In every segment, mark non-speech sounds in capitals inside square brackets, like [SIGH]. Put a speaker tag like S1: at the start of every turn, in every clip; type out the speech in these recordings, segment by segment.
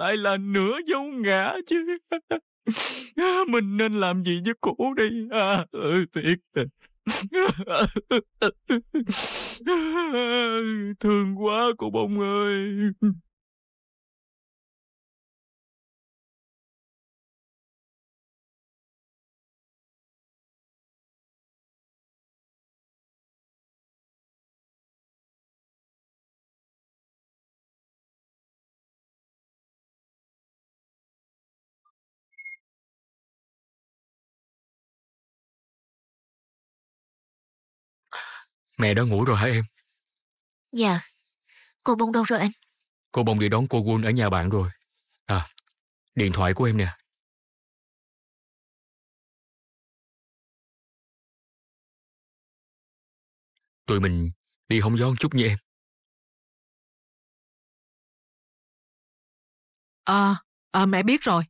S1: Tại là nửa vô ngã chứ. [LAUGHS] Mình nên làm gì với cổ đi. À, ừ, thiệt tình. [LAUGHS]
S2: Thương quá cô bông ơi. Mẹ đã ngủ rồi hả em? Dạ. Cô Bông đâu rồi anh?
S3: Cô Bông đi đón cô Quân ở nhà bạn rồi. À, điện thoại của em nè.
S2: Tụi mình đi hóng gió chút nha em. à, à, mẹ biết rồi.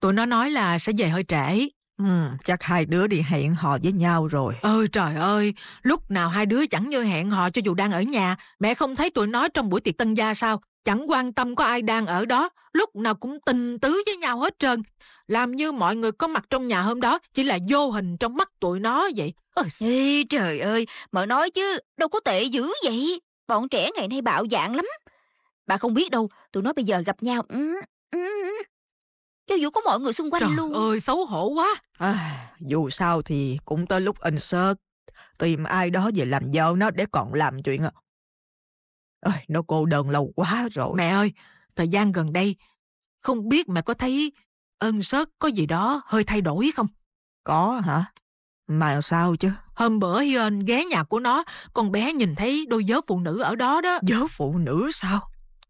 S2: Tụi nó nói là sẽ về hơi trễ.
S4: Ừ,
S5: chắc hai đứa đi hẹn hò với nhau rồi. Ôi trời ơi, lúc nào hai đứa chẳng như hẹn hò cho dù đang ở nhà, mẹ không thấy tụi nó trong buổi tiệc tân gia sao? Chẳng quan tâm có ai đang ở đó, lúc nào cũng tình tứ với nhau hết trơn. Làm như mọi người có mặt trong nhà hôm đó chỉ là vô hình trong mắt tụi nó vậy. Ôi Ê, trời ơi, mợ nói chứ, đâu có tệ dữ vậy. Bọn trẻ ngày nay bạo dạn lắm. Bà không biết đâu, tụi nó bây giờ gặp nhau. Cho dù có mọi người xung quanh Trời luôn ơi xấu hổ quá à,
S4: Dù sao thì cũng tới lúc insert Tìm ai đó về làm vợ nó để
S5: còn làm chuyện à. nó cô đơn lâu quá rồi Mẹ ơi Thời gian gần đây Không biết mẹ có thấy Ân sớt có gì đó hơi thay đổi không Có hả Mà sao chứ Hôm bữa Hiên ghé nhà của nó Con bé nhìn thấy đôi giớ phụ nữ ở đó đó Giớ phụ nữ sao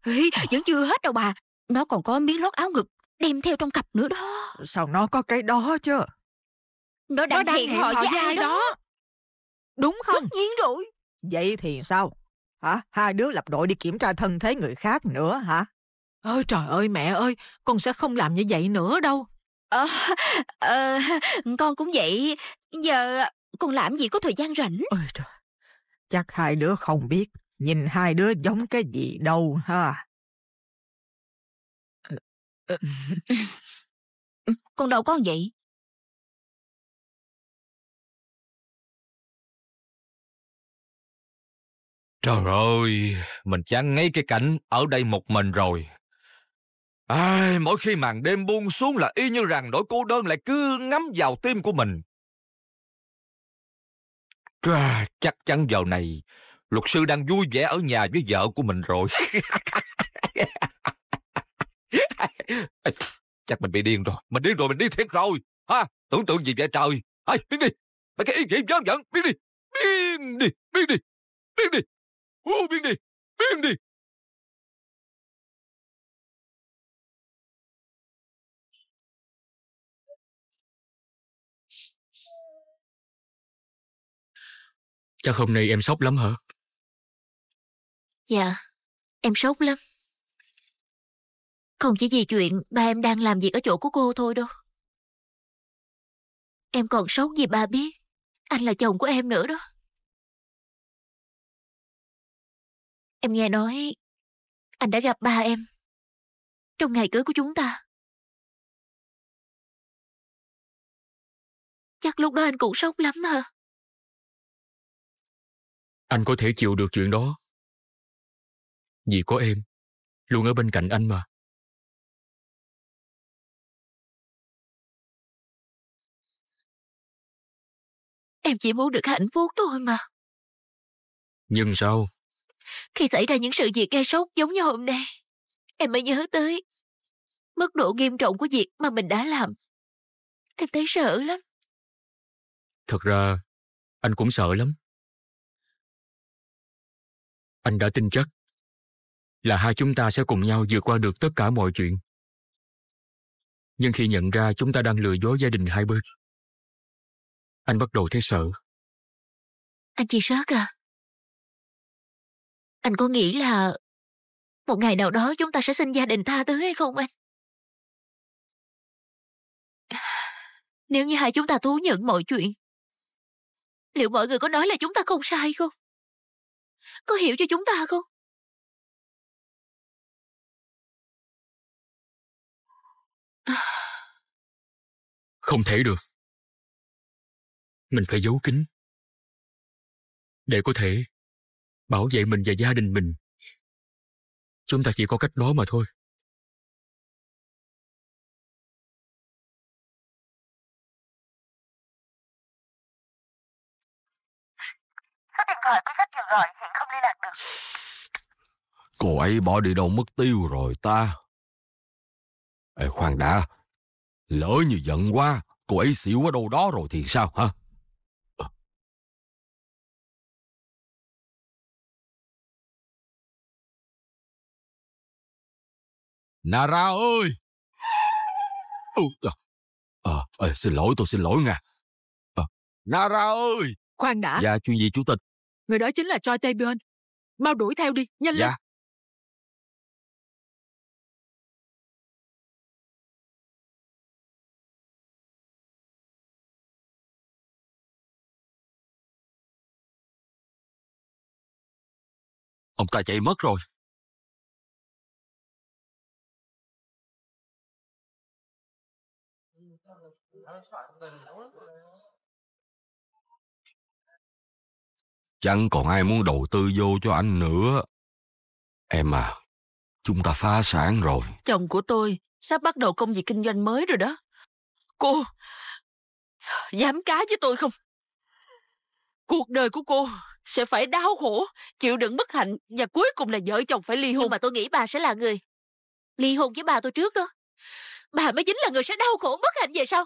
S5: Ê, vẫn chưa hết đâu bà nó còn có miếng lót áo ngực đem theo trong cặp nữa đó sao nó có cái đó chứ
S4: nó đang, nó đang hẹn, hẹn họ với ai đó. đó đúng không tất nhiên rồi vậy thì sao hả hai đứa lập đội đi kiểm tra thân thế người khác nữa hả
S5: ôi trời ơi mẹ ơi con sẽ không làm như vậy nữa đâu ờ, [LAUGHS] ờ con cũng vậy giờ con làm gì có thời gian rảnh ôi trời chắc
S2: hai đứa không biết nhìn hai đứa giống cái gì đâu ha [LAUGHS] Con đâu có vậy.
S1: Trời ơi, mình chán ngấy cái cảnh ở đây một mình rồi. Ai, mỗi khi màn đêm buông xuống là y như rằng nỗi cô đơn lại cứ ngắm vào tim của mình. À, chắc chắn giờ này, luật sư đang vui vẻ ở nhà với vợ của mình rồi. [LAUGHS] Ê, chắc mình bị điên rồi. Mình điên rồi, mình đi thiệt rồi. Ha, tưởng tượng gì vậy trời. ai biết đi. Mấy cái ý nghĩ dám dẫn. biết đi. biết đi. biết đi.
S2: biết đi. u biết đi. biết đi. Chắc hôm nay em sốc lắm hả? Dạ, em sốt lắm. Không chỉ vì chuyện ba em đang làm việc ở chỗ của cô thôi đâu. Em còn sống vì ba biết. Anh là chồng của em nữa đó. Em nghe nói anh đã gặp ba em trong ngày cưới của chúng ta. Chắc lúc đó anh cũng sốc lắm hả? Anh có thể chịu được chuyện đó. Vì có em, luôn ở bên cạnh anh mà. Em chỉ muốn được hạnh phúc thôi mà. Nhưng sao? Khi xảy ra những sự việc gây sốc giống như hôm nay, em mới nhớ tới mức độ nghiêm trọng của việc mà mình đã làm. Em thấy sợ lắm. Thật ra, anh cũng sợ lắm.
S3: Anh đã tin chắc là hai chúng ta sẽ cùng nhau vượt qua được tất cả mọi chuyện. Nhưng khi nhận ra chúng ta đang lừa dối gia đình hai bên,
S2: anh bắt đầu thấy sợ. Anh chị rớt à? Anh có nghĩ là một ngày nào đó chúng ta sẽ xin gia đình tha thứ hay không anh? Nếu như hai chúng ta thú nhận mọi chuyện, liệu mọi người có nói là chúng ta không sai không? Có hiểu cho chúng ta không? Không thể được mình phải giấu kín. Để có thể bảo vệ mình và gia đình mình, chúng ta chỉ có cách đó mà thôi.
S6: Cô ấy bỏ đi đâu mất tiêu rồi ta.
S2: Ê, khoan đã, lỡ như giận quá, cô ấy xỉu ở đâu đó rồi thì sao hả? Nara ơi! À, à, xin lỗi, tôi xin lỗi nha. Ờ, à, Nara ơi! Khoan đã. Dạ, chuyện gì chủ tịch? Người đó chính là Choi Tae-byun. Mau đuổi theo đi, nhanh dạ. lên. Ông ta chạy mất rồi. Chẳng còn ai muốn đầu tư vô cho anh nữa. Em à, chúng ta phá sản rồi.
S5: Chồng của tôi sắp bắt đầu công việc kinh doanh mới rồi đó. Cô, dám cá với tôi không? Cuộc đời của cô sẽ phải đau khổ, chịu đựng bất hạnh và cuối cùng là vợ chồng phải ly hôn. Nhưng mà tôi nghĩ bà sẽ là người ly
S2: hôn với bà tôi trước đó. Bà mới chính là người sẽ đau khổ bất hạnh về sau.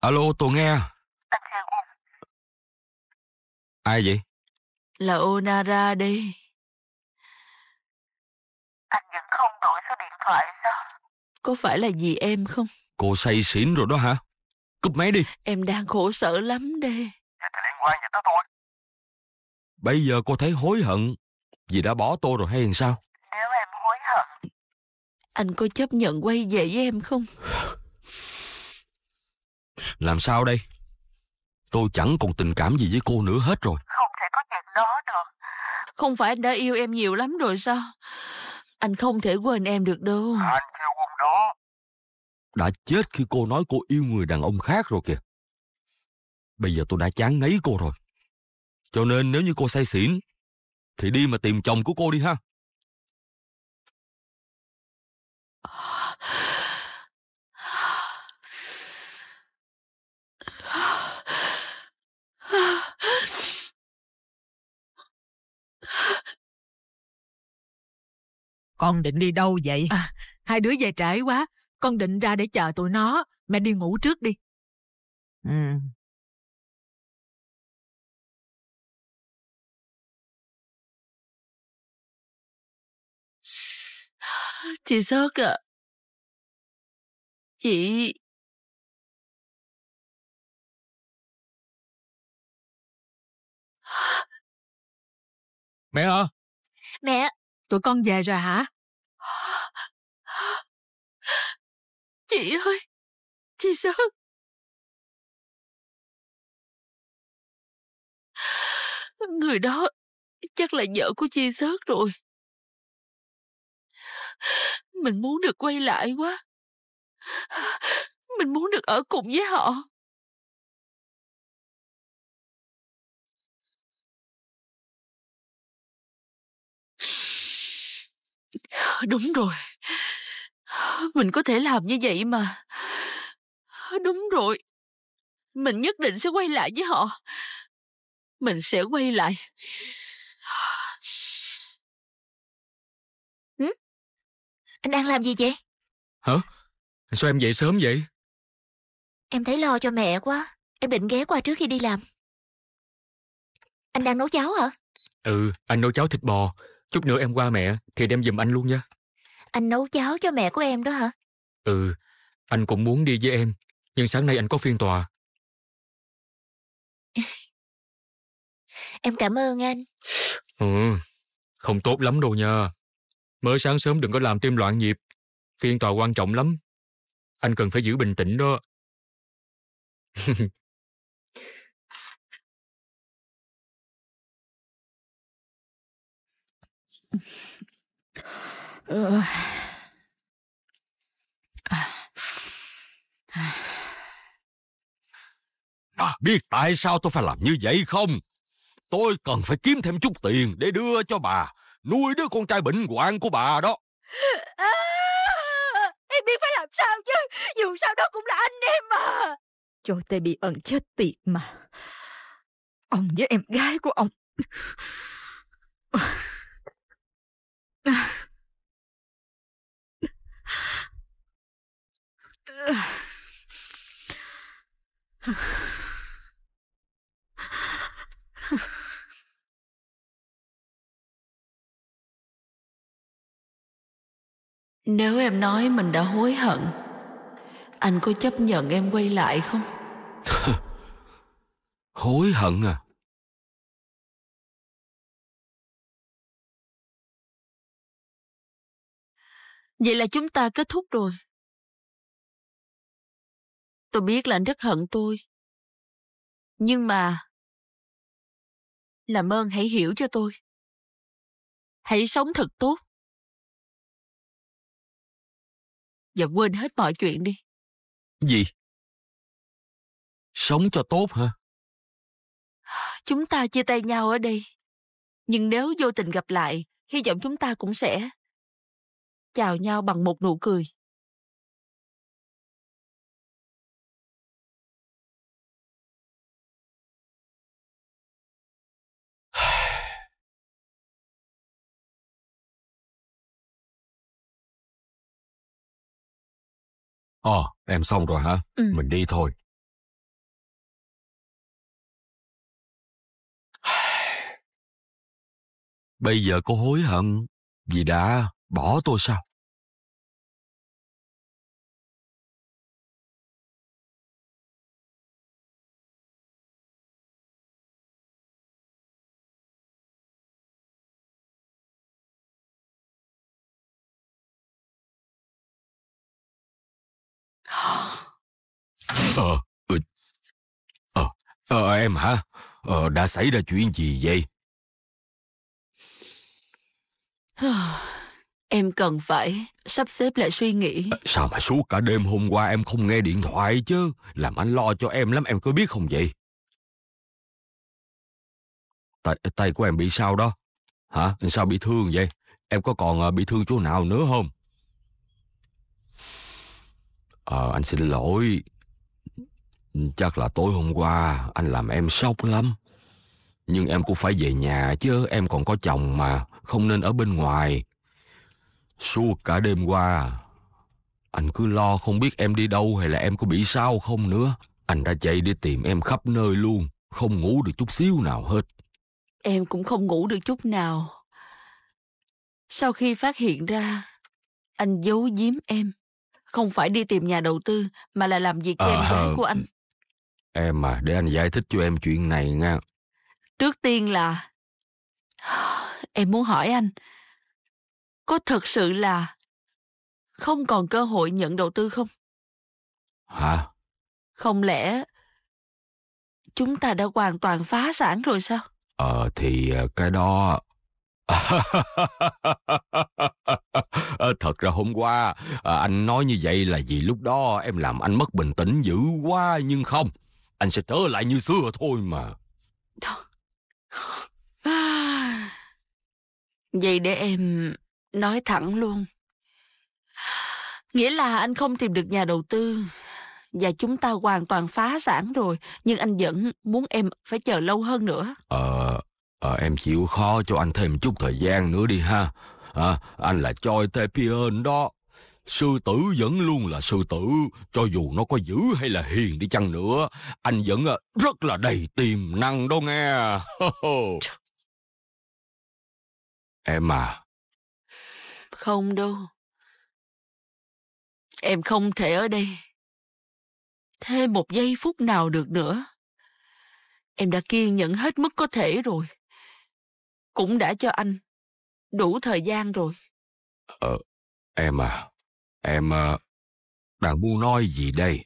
S2: Alo, tôi nghe. Dạ, Ai vậy? Là Onara đi. Anh vẫn không đổi số điện thoại sao? Có phải là gì
S5: em không?
S6: Cô say xỉn rồi đó hả? Cúp máy đi.
S5: Em đang khổ sở lắm đi. Dạ, thì liên quan gì tới tôi?
S6: Bây giờ cô thấy hối hận vì đã bỏ tôi rồi hay sao?
S5: Nếu em hối hận... Anh có chấp nhận quay về với em không? [SIGHS]
S6: Làm sao đây? Tôi chẳng còn tình cảm gì với cô nữa hết rồi.
S5: Không thể có chuyện đó được. Không phải anh đã yêu em nhiều lắm rồi sao? Anh không thể quên em được đâu.
S6: Anh yêu ông đó. Đã chết khi cô nói cô yêu người đàn ông khác rồi kìa. Bây giờ tôi đã
S1: chán ngấy cô rồi. Cho nên nếu như cô say xỉn, thì đi mà tìm chồng của cô đi ha. À.
S2: Con định đi đâu vậy? À, hai đứa về trễ quá. Con định ra để chờ tụi nó. Mẹ đi ngủ trước đi. Ừ. [SIGHS] Chị sốt ạ. À. Chị... Mẹ à? Mẹ, Tụi con về rồi hả? [GASPS] Chị ơi! Chị sao? [SIGHS] Người đó chắc là vợ của chị Sớt rồi. Mình muốn được quay lại quá. [SIGHS] Mình muốn được ở cùng với họ. Ờ, đúng rồi. Mình có thể làm như
S5: vậy mà. Đúng rồi. Mình nhất định sẽ quay lại với họ.
S2: Mình sẽ quay lại. Ừ? Anh đang làm gì vậy? Hả?
S3: Sao em dậy sớm vậy?
S2: Em thấy lo cho mẹ quá. Em định ghé qua trước khi đi làm.
S7: Anh đang nấu cháo hả?
S3: Ừ, anh nấu cháo thịt bò. Chút nữa em qua mẹ thì đem giùm anh luôn nha.
S7: Anh nấu cháo cho mẹ của em đó hả?
S3: Ừ, anh cũng muốn đi với em, nhưng sáng nay anh có phiên tòa.
S7: [LAUGHS] em cảm ơn anh.
S3: Ừ, không tốt lắm đâu nha. Mới sáng sớm đừng có làm tim loạn nhịp. Phiên tòa quan trọng lắm. Anh cần phải giữ bình tĩnh đó.
S2: [LAUGHS]
S6: Bà biết tại sao tôi phải làm như vậy không? Tôi cần phải kiếm thêm chút tiền để đưa cho bà nuôi đứa con trai bệnh hoạn của bà đó.
S2: À, em biết phải làm sao
S5: chứ, dù sao đó cũng là anh em mà.
S4: Cho tê bị ẩn chết tiệt mà.
S2: Ông với em gái của ông. Nếu em nói mình đã hối hận Anh có chấp nhận em quay lại không? [LAUGHS] hối hận à? Vậy là chúng ta kết thúc rồi Tôi biết là anh rất hận tôi. Nhưng mà... Làm ơn hãy hiểu cho tôi. Hãy sống thật tốt. Và quên hết mọi chuyện đi. Gì? Sống cho tốt hả? Chúng ta chia tay nhau ở đây. Nhưng nếu vô tình gặp lại, hy vọng chúng ta cũng sẽ chào nhau bằng một nụ cười. Ờ, em xong rồi hả? Ừ. Mình đi thôi. Bây giờ cô hối hận vì đã bỏ tôi sao? Ờ, ừ. ờ, ờ, em
S6: hả? Ờ, đã xảy ra chuyện gì vậy?
S5: [SIGHS] Em cần phải sắp xếp lại suy nghĩ. Ờ,
S6: sao mà suốt cả đêm hôm qua em không nghe điện thoại chứ? Làm anh lo cho em lắm, em có biết không vậy? Tay, tay của em bị sao đó? Hả? Sao bị thương vậy? Em có còn ờ, bị thương chỗ nào nữa không? Ờ, anh xin lỗi. Ừ, chắc là tối hôm qua anh làm em sốc lắm. Nhưng em cũng phải về nhà chứ em còn có chồng mà, không nên ở bên ngoài. Suốt cả đêm qua, anh cứ lo không biết em đi đâu hay là em có bị sao không nữa. Anh đã chạy đi tìm em khắp nơi luôn, không ngủ được chút xíu nào hết.
S5: Em cũng không ngủ được chút nào. Sau khi phát hiện ra, anh giấu giếm em. Không phải đi tìm nhà đầu tư, mà là làm việc cho à, em ờ, gái của anh.
S6: Em à, để anh giải thích cho em chuyện này nha.
S5: Trước tiên là... Em muốn hỏi anh, có thật sự là không còn cơ hội nhận đầu tư không? Hả? Không lẽ chúng ta đã hoàn toàn phá sản rồi sao?
S2: Ờ thì ờ, cái đó... [LAUGHS]
S6: Ờ, thật ra hôm qua ờ, anh nói như vậy là vì lúc đó em làm anh mất bình tĩnh dữ quá nhưng không anh sẽ trở lại như xưa thôi mà.
S5: [SIGHS] Vậy để em nói thẳng luôn. Nghĩa là anh không tìm được nhà đầu tư và chúng ta hoàn toàn phá sản rồi, nhưng anh vẫn muốn em phải chờ lâu hơn nữa.
S6: Ờ, à, à, em chịu khó cho anh thêm chút thời gian nữa đi ha. À, anh là Choi Tae Pion đó. Sư tử vẫn luôn là sư tử, cho dù nó có dữ hay là hiền đi chăng nữa, anh vẫn à, rất là đầy tiềm
S2: năng đó nghe. em à. Không đâu. Em không thể ở đây. Thêm một giây phút nào được nữa. Em
S5: đã kiên nhẫn hết mức có thể rồi. Cũng đã cho anh đủ
S2: thời gian rồi. Ờ, em à Em ờ, đang muốn nói gì đây?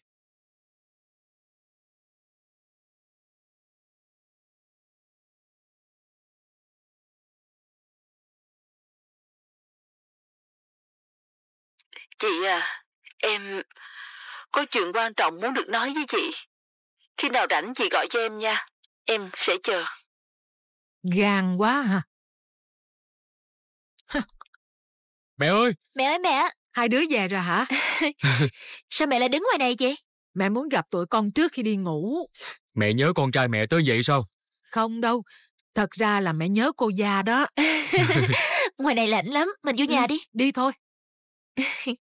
S2: Chị à, em có chuyện quan trọng muốn được nói với chị. Khi nào rảnh chị gọi cho em nha, em sẽ chờ. Gan quá hả? Mẹ ơi! Mẹ ơi mẹ! Hai đứa về rồi hả? [LAUGHS]
S5: Sao mẹ lại đứng ngoài này vậy? Mẹ muốn gặp tụi con trước khi đi ngủ.
S3: Mẹ nhớ con trai mẹ tới vậy sao?
S5: Không đâu, thật ra là mẹ nhớ cô già đó. [LAUGHS] ngoài này
S2: lạnh lắm, mình vô nhà ừ, đi. Đi thôi. [LAUGHS]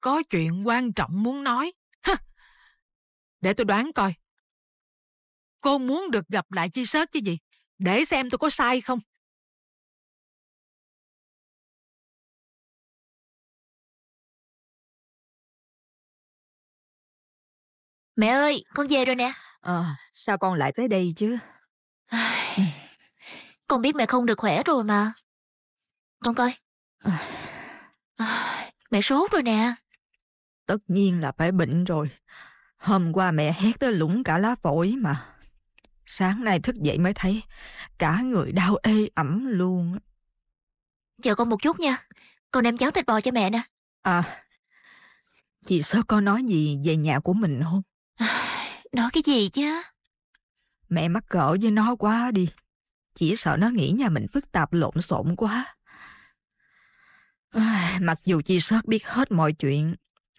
S2: Có chuyện quan trọng muốn nói. Để tôi đoán coi. Cô muốn được gặp lại chi sớt chứ gì? Để xem tôi có sai không. Mẹ ơi, con về rồi nè. Ờ, à,
S7: sao con lại tới đây chứ? con biết mẹ không được khỏe rồi mà. Con coi. [SIGHS] mẹ sốt rồi nè.
S4: Tất nhiên là phải bệnh rồi. Hôm qua mẹ hét tới lũng cả lá phổi mà. Sáng nay thức dậy mới thấy cả người đau ê ẩm luôn.
S7: Chờ con một chút nha. Con đem cháo thịt bò cho mẹ nè.
S4: À, chị sao con nói gì về nhà của mình không? [SIGHS]
S7: Nói cái gì chứ?
S4: Mẹ mắc cỡ với nó quá đi. Chỉ sợ nó nghĩ nhà mình phức tạp lộn xộn quá. [SIGHS] mặc dù chị sớt biết hết mọi chuyện,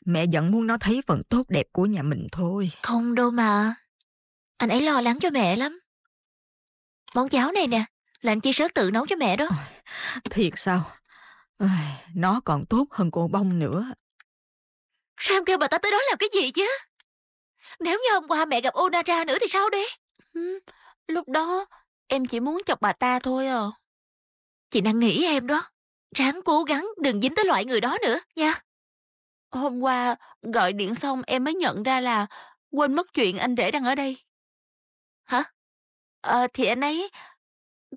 S4: Mẹ vẫn muốn nó thấy phần tốt đẹp của nhà mình thôi.
S7: Không đâu mà. Anh ấy lo lắng cho mẹ lắm. Món cháo này nè, là anh chi sớt tự nấu cho mẹ đó. Ờ, thiệt sao?
S4: Nó còn tốt hơn cô bông nữa.
S7: Sao em kêu bà ta tới đó làm cái gì chứ? Nếu như hôm qua mẹ gặp Onara nữa thì sao đây? Ừ, lúc đó
S5: em chỉ muốn chọc bà ta thôi à.
S7: Chị đang nghĩ em đó. Ráng cố gắng đừng dính tới loại người đó nữa nha. Hôm
S5: qua gọi điện xong em mới nhận ra là quên mất chuyện anh rể đang ở đây. Hả? À, thì anh ấy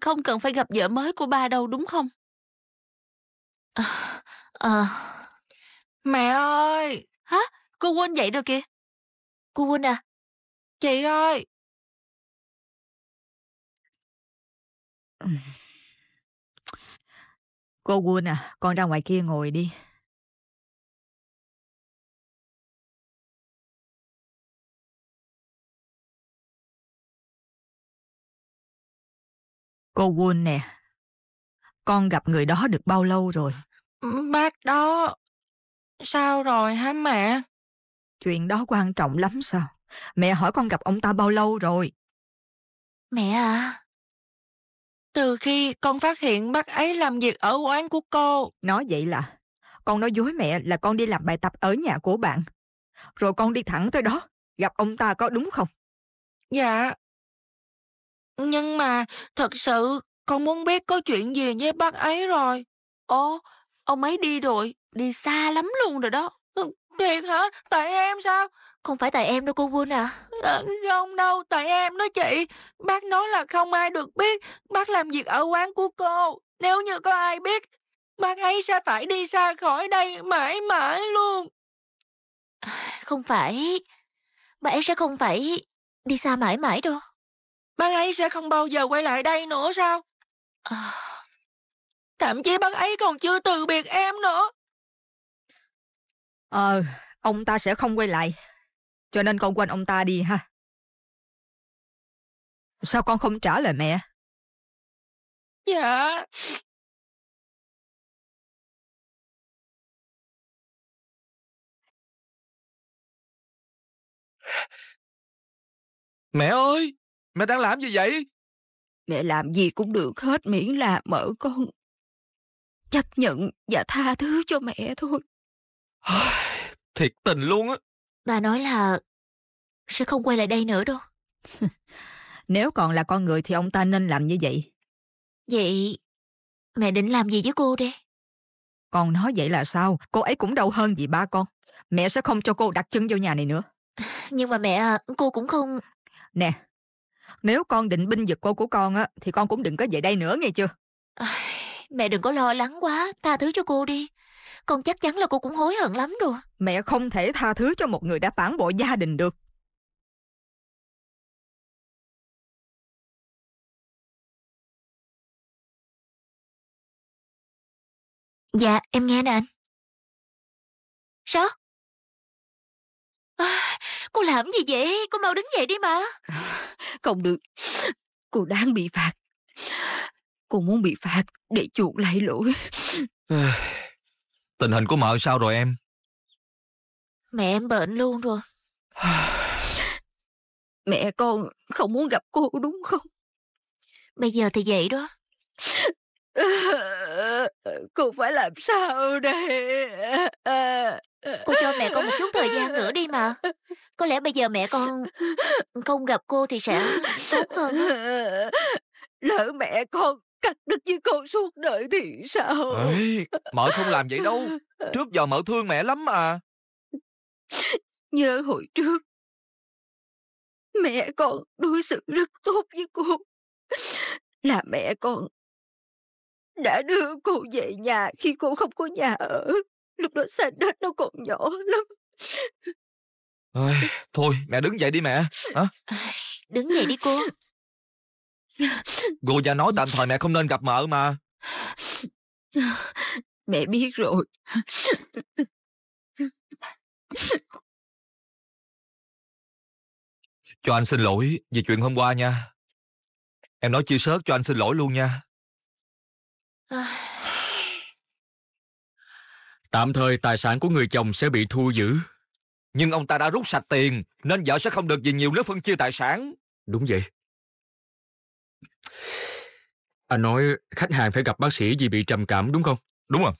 S5: không cần phải gặp vợ mới của ba đâu đúng
S2: không? À, à. Mẹ ơi! Hả? Cô quên vậy rồi kìa. Cô quên à? Chị ơi! Cô quên à, con ra ngoài kia ngồi đi. Cô Won nè, con gặp người đó được bao lâu rồi? Ừ, bác đó, sao rồi
S4: hả mẹ? Chuyện đó quan trọng lắm sao? Mẹ hỏi con gặp ông ta bao lâu rồi?
S5: Mẹ à, từ khi con phát hiện bác
S4: ấy làm việc ở quán của cô. Nói vậy là, con nói dối mẹ là con đi làm bài tập ở nhà của bạn. Rồi con đi thẳng tới đó, gặp ông ta có đúng không?
S5: Dạ, nhưng mà thật sự con muốn biết có chuyện gì với bác ấy rồi. Ồ, ông ấy đi rồi, đi xa lắm luôn rồi đó. Ừ, thiệt hả? Tại em sao? Không phải tại em đâu cô Quân à. à Không đâu, tại em đó chị. Bác nói là không ai được biết. Bác làm việc ở quán của cô. Nếu như có ai biết, bác ấy sẽ phải đi xa khỏi đây mãi mãi luôn.
S7: Không phải, bà ấy sẽ không phải đi xa mãi mãi
S2: đâu bác ấy sẽ không bao giờ quay lại đây nữa sao? À, thậm chí bác ấy còn chưa từ biệt em nữa. Ờ, ông ta sẽ không quay lại. Cho nên con quên ông ta đi ha. Sao con không trả lời mẹ? Dạ. Mẹ ơi! Mẹ đang làm gì vậy? Mẹ làm gì cũng được hết miễn là mở con
S7: chấp nhận và tha thứ cho mẹ thôi.
S1: [SIGHS] Thiệt tình luôn á.
S7: Bà nói là sẽ không quay lại đây nữa đâu. [LAUGHS]
S4: Nếu còn là con người thì ông ta nên làm như vậy. Vậy mẹ định làm gì với cô đây? Con nói vậy là sao? Cô ấy cũng đau hơn gì ba con. Mẹ sẽ không cho cô đặt chân vào nhà này nữa.
S7: Nhưng mà mẹ, à, cô cũng không...
S4: Nè, nếu con định binh giật cô của con á, thì con cũng đừng có về đây nữa nghe chưa?
S7: mẹ đừng có lo lắng quá, tha thứ cho cô đi. Con chắc chắn là cô cũng hối hận lắm rồi.
S4: Mẹ
S2: không thể tha thứ cho một người đã phản bội gia đình được. Dạ, em nghe nè anh. Sao? À, Cô làm gì vậy? Cô mau đứng dậy đi mà.
S5: [LAUGHS] Không được. Cô đang bị phạt. Cô muốn bị phạt để
S1: chuộc lại lỗi. [SIGHS] Tình hình của mợ sao rồi em?
S7: Mẹ em bệnh luôn rồi. [SIGHS] Mẹ con không muốn gặp cô đúng không? Bây giờ thì vậy đó. [SIGHS] Cô
S5: phải làm sao
S7: đây? Cô cho mẹ con một chút thời gian nữa đi mà Có lẽ bây giờ mẹ con Không gặp cô thì sẽ
S5: tốt hơn [LAUGHS] Lỡ mẹ con cắt đứt với cô suốt đời
S2: thì sao Ê,
S1: Mợ không làm vậy đâu Trước giờ mợ thương mẹ lắm à
S2: [LAUGHS] Nhớ hồi trước Mẹ con đối xử rất tốt với cô [LAUGHS] Là mẹ con Đã
S5: đưa cô về nhà khi cô không có nhà ở Lúc đó sàn đất nó còn nhỏ lắm
S1: Ôi, Thôi mẹ đứng dậy đi mẹ Hả?
S7: Đứng dậy
S2: đi cô
S1: Cô già nói tạm thời mẹ không nên gặp mợ mà
S2: Mẹ biết rồi Cho anh xin lỗi vì chuyện
S1: hôm qua nha Em nói chia sớt cho anh xin lỗi luôn nha à, Tạm thời tài sản của người chồng sẽ bị thu giữ. Nhưng ông ta đã rút sạch tiền, nên vợ sẽ không được gì nhiều nếu phân chia tài sản. Đúng
S3: vậy. Anh nói khách hàng phải gặp bác sĩ vì bị trầm cảm đúng không? Đúng rồi.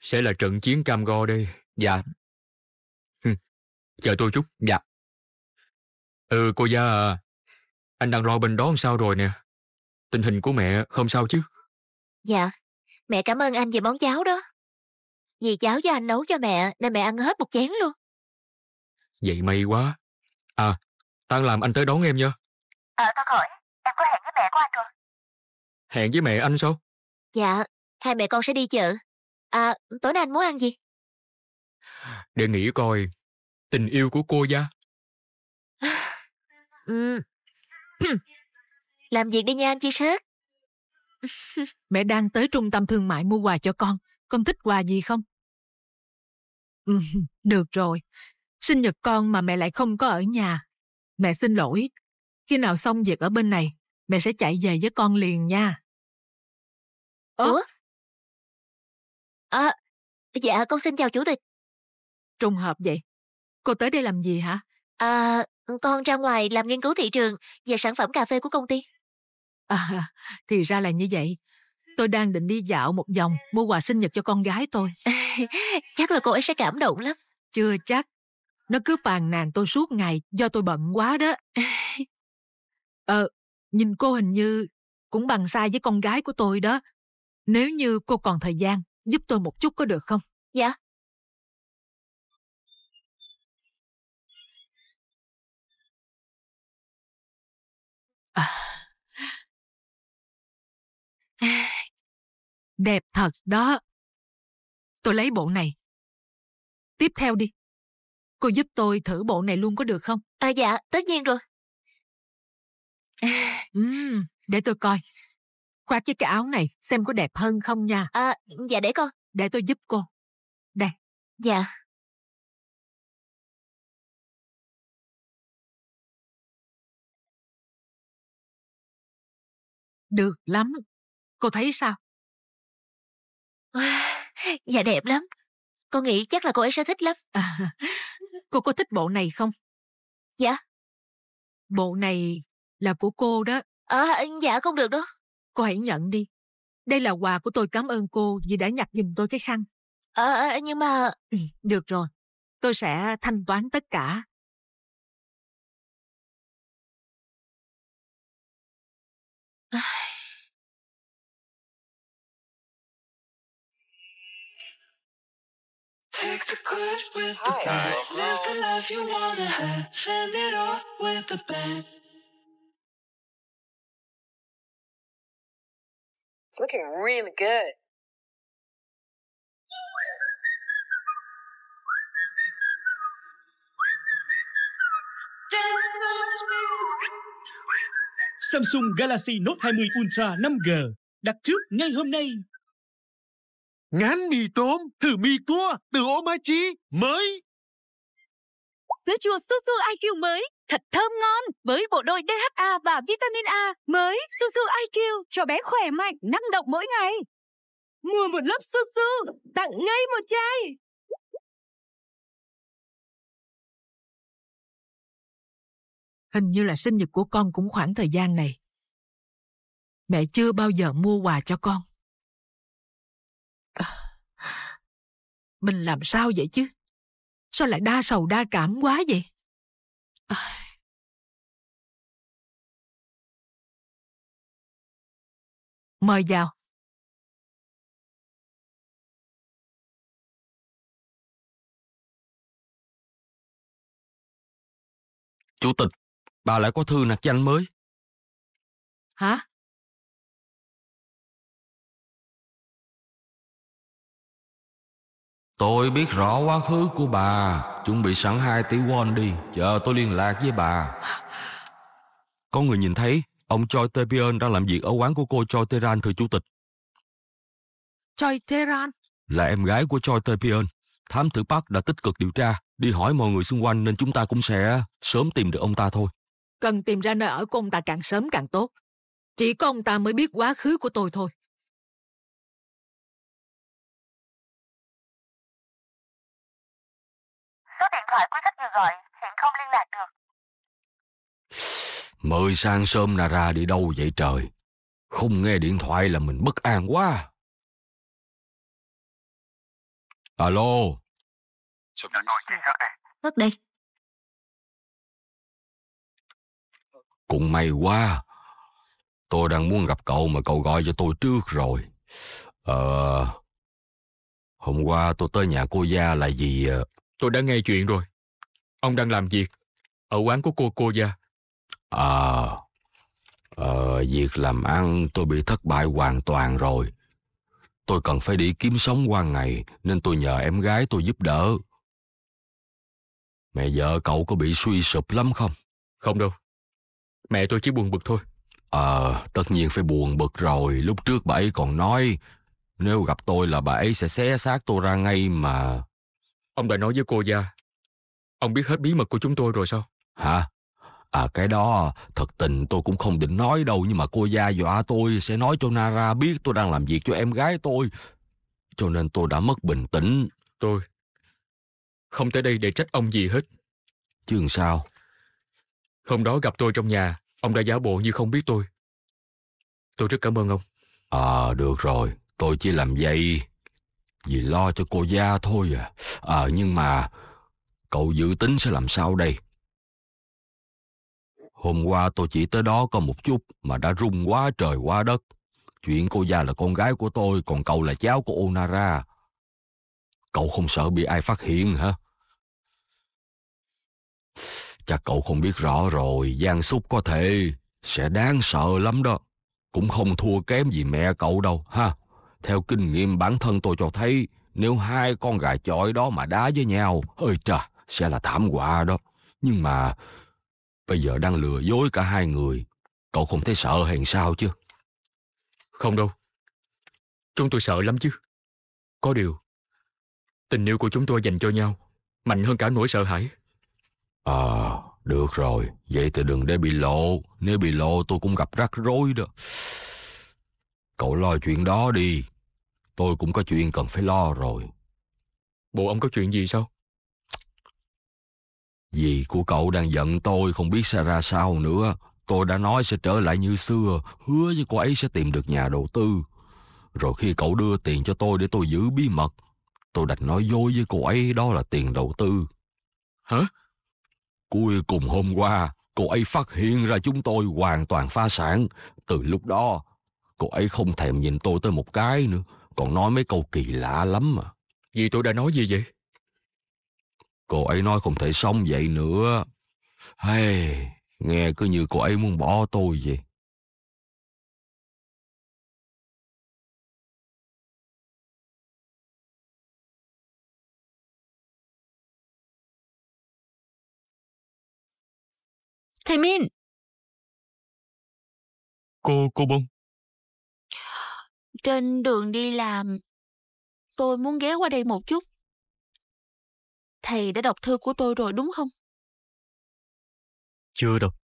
S3: Sẽ là trận chiến cam go đây. Dạ. Chờ tôi chút. Dạ. Ừ, cô gia à. Anh đang lo bên đó làm sao rồi nè. Tình hình của mẹ không sao chứ?
S7: Dạ. Mẹ cảm ơn anh về món cháo đó. Vì cháo do anh nấu cho mẹ nên mẹ ăn
S2: hết một chén luôn.
S3: Vậy may quá. À, tan làm anh tới đón em nha.
S2: Ờ, à, tao khỏi. Em có hẹn với mẹ của anh rồi.
S3: Hẹn với mẹ anh sao?
S2: Dạ, hai mẹ con sẽ đi chợ. À, tối nay anh muốn ăn gì?
S3: Để nghĩ coi, tình yêu của cô gia.
S2: [SIGHS] ừ.
S5: làm việc đi nha anh chị sớt [LAUGHS] mẹ đang tới trung tâm thương mại mua quà cho con con thích quà gì không? Ừ, được rồi. Sinh nhật con mà mẹ lại không có ở nhà. Mẹ xin lỗi.
S2: Khi nào xong việc ở bên này, mẹ sẽ chạy về với con liền nha. Ủa? À, dạ con xin chào chủ tịch. Trùng hợp vậy. Cô tới đây làm gì hả? À, con ra ngoài làm nghiên cứu thị
S5: trường về sản phẩm cà phê của công ty. À, thì ra là như vậy. Tôi đang định đi dạo một vòng mua quà sinh nhật cho con gái tôi. [LAUGHS] chắc là cô ấy sẽ cảm động lắm. Chưa chắc. Nó cứ phàn nàn tôi suốt ngày do tôi bận quá đó. [LAUGHS] ờ, nhìn cô hình như cũng bằng sai với con gái của tôi đó.
S2: Nếu như cô còn thời gian, giúp tôi một chút có được không? Dạ, Đẹp thật đó. Tôi lấy bộ này. Tiếp theo đi. Cô giúp tôi thử bộ này luôn có được không? À dạ, tất nhiên rồi.
S5: uhm, [SIGHS] để tôi coi. Khoác với cái áo này xem có
S2: đẹp hơn không nha. À, dạ để con. Để tôi giúp cô. Đây. Dạ. Được lắm. Cô thấy sao? Wow, dạ đẹp lắm. Con nghĩ chắc là cô ấy sẽ thích lắm.
S7: À,
S5: [LAUGHS] cô có thích bộ này không? Dạ. Bộ này là của cô đó. À, dạ không được đó. Cô hãy nhận đi. Đây là
S2: quà của tôi cảm ơn cô vì đã nhặt giùm tôi cái khăn. À, nhưng mà... Ừ, được rồi. Tôi sẽ thanh toán tất cả. À. Take the good with the bad. Live the life you wanna have. Spend it all with the band. It's looking really good.
S1: Samsung Galaxy Note 20 Ultra 5G đặt trước ngay hôm nay. Ngán mì tôm, thử mì cua từ Omachi
S2: mới. Sữa chua Suzu IQ mới, thật thơm ngon với bộ đôi DHA và vitamin A mới Suzu IQ cho bé khỏe mạnh, năng động mỗi ngày. Mua một lớp Suzu, tặng ngay một chai. Hình như là sinh nhật của con cũng khoảng thời gian này. Mẹ chưa bao giờ mua quà cho con. Ờ, mình làm sao vậy chứ? Sao lại đa sầu đa cảm quá vậy? Ờ. Mời vào. Chủ tịch, bà lại có thư nạc danh mới. Hả?
S1: Tôi biết rõ quá khứ của bà, chuẩn bị sẵn 2 tỷ won đi, chờ tôi liên lạc với bà.
S6: Có người nhìn thấy, ông Choi tae đang làm việc ở quán của cô Choi Teran thưa chủ tịch.
S5: Choi Teran?
S6: Là em gái của Choi tae Thám tử Park đã tích cực điều tra, đi hỏi mọi người xung quanh nên chúng ta cũng sẽ sớm tìm được ông ta thôi.
S5: Cần tìm ra
S2: nơi ở của ông ta càng sớm càng tốt. Chỉ có ông ta mới biết quá khứ của tôi thôi. Số điện thoại quý khách vừa gọi hiện không liên lạc được. Mời sang sớm là ra đi đâu vậy trời? Không nghe điện thoại là mình bất an quá. Alo. Sớm đã nói chuyện hết đây. đi. Cũng may quá. Tôi đang muốn gặp cậu mà cậu gọi cho tôi trước rồi.
S6: Ờ... À, hôm qua tôi tới nhà cô Gia là vì ờ, tôi đã nghe chuyện rồi. Ông đang làm việc ở quán của cô cô gia. à, à, việc làm ăn tôi bị thất bại hoàn toàn rồi. Tôi cần phải đi kiếm sống qua ngày nên tôi nhờ em gái tôi giúp đỡ. Mẹ vợ cậu có bị suy sụp lắm không? Không đâu. Mẹ tôi chỉ buồn bực thôi. Ờ, à, tất nhiên phải buồn bực rồi. Lúc trước bà ấy còn nói nếu gặp tôi là bà ấy sẽ xé xác tôi ra ngay mà. Ông đã nói với cô gia Ông biết hết bí mật của chúng tôi rồi sao? Hả? À cái đó thật tình tôi cũng không định nói đâu Nhưng mà cô gia dọa tôi sẽ nói cho Nara biết tôi đang làm việc cho em gái tôi Cho nên tôi đã mất bình tĩnh Tôi
S3: không tới đây để trách ông gì hết Chứ làm sao? Hôm đó gặp tôi trong nhà Ông đã giả bộ như không biết tôi Tôi rất cảm ơn ông à, được rồi
S6: Tôi chỉ làm vậy vì lo cho cô gia thôi à. À nhưng mà cậu dự tính sẽ làm sao đây? Hôm qua tôi chỉ tới đó có một chút mà đã rung quá trời quá đất. Chuyện cô già là con gái của tôi, còn cậu là cháu của Onara. Cậu không sợ bị ai phát hiện hả? Chắc cậu không biết rõ rồi, gian súc có thể sẽ đáng sợ lắm đó. Cũng không thua kém gì mẹ cậu đâu, ha. Theo kinh nghiệm bản thân tôi cho thấy, nếu hai con gà chọi đó mà đá với nhau, ơi trời, sẽ là thảm họa đó. Nhưng mà bây giờ đang lừa dối cả hai
S3: người, cậu không thấy sợ hay sao chứ? Không đâu. Chúng tôi sợ lắm chứ. Có điều, tình yêu của chúng tôi dành cho nhau mạnh hơn cả nỗi sợ hãi. à, được rồi, vậy thì đừng để bị lộ,
S6: nếu bị lộ tôi cũng gặp rắc rối đó. Cậu lo chuyện đó đi, Tôi cũng có chuyện cần phải lo rồi. Bộ ông có chuyện gì sao? Dì của cậu đang giận tôi không biết sẽ ra sao nữa. Tôi đã nói sẽ trở lại như xưa, hứa với cô ấy sẽ tìm được nhà đầu tư. Rồi khi cậu đưa tiền cho tôi để tôi giữ bí mật, tôi đành nói dối với cô ấy đó là tiền đầu tư. Hả? Cuối cùng hôm qua, cô ấy phát hiện ra chúng tôi hoàn toàn phá sản. Từ lúc đó, cô ấy không thèm nhìn tôi tới một cái nữa còn nói mấy câu kỳ lạ lắm mà. vì tôi đã nói gì vậy?
S2: Cô ấy nói không thể sống vậy nữa. Hay, nghe cứ như cô ấy muốn bỏ tôi vậy. Thầy Min! Cô, cô Bông, trên đường đi làm tôi muốn ghé qua đây một chút thầy đã đọc thư của tôi rồi đúng không chưa đâu